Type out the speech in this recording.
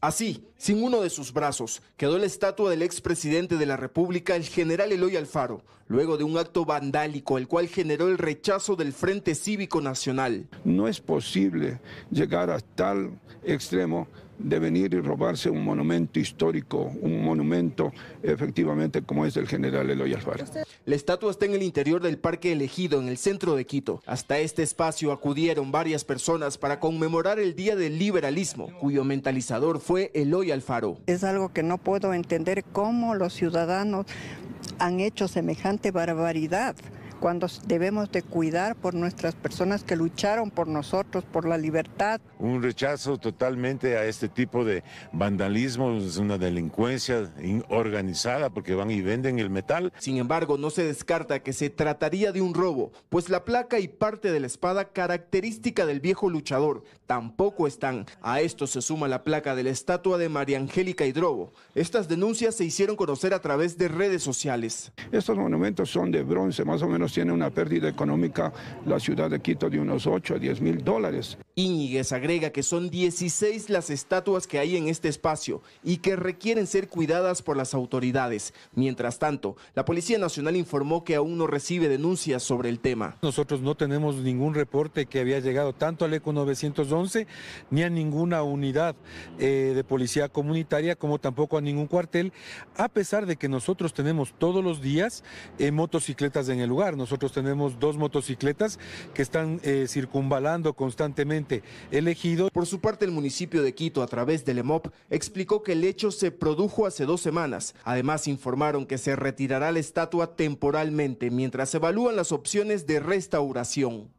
Así, sin uno de sus brazos, quedó la estatua del expresidente de la República, el general Eloy Alfaro, luego de un acto vandálico, el cual generó el rechazo del Frente Cívico Nacional. No es posible llegar a tal extremo de venir y robarse un monumento histórico, un monumento efectivamente como es el general Eloy Alfaro. La estatua está en el interior del parque elegido en el centro de Quito. Hasta este espacio acudieron varias personas para conmemorar el Día del Liberalismo, cuyo mentalizador fue Eloy Alfaro. Es algo que no puedo entender cómo los ciudadanos han hecho semejante barbaridad cuando debemos de cuidar por nuestras personas que lucharon por nosotros, por la libertad. Un rechazo totalmente a este tipo de vandalismo, es una delincuencia organizada porque van y venden el metal. Sin embargo, no se descarta que se trataría de un robo, pues la placa y parte de la espada característica del viejo luchador tampoco están. A esto se suma la placa de la estatua de María Angélica Hidrobo. Estas denuncias se hicieron conocer a través de redes sociales. Estos monumentos son de bronce, más o menos tiene una pérdida económica la ciudad de Quito de unos 8 a 10 mil dólares. Íñiguez agrega que son 16 las estatuas que hay en este espacio y que requieren ser cuidadas por las autoridades. Mientras tanto, la Policía Nacional informó que aún no recibe denuncias sobre el tema. Nosotros no tenemos ningún reporte que había llegado tanto al ECO 911 ni a ninguna unidad eh, de policía comunitaria como tampoco a ningún cuartel, a pesar de que nosotros tenemos todos los días eh, motocicletas en el lugar. Nosotros tenemos dos motocicletas que están eh, circunvalando constantemente elegido. Por su parte, el municipio de Quito, a través del EMOP, explicó que el hecho se produjo hace dos semanas. Además, informaron que se retirará la estatua temporalmente mientras se evalúan las opciones de restauración.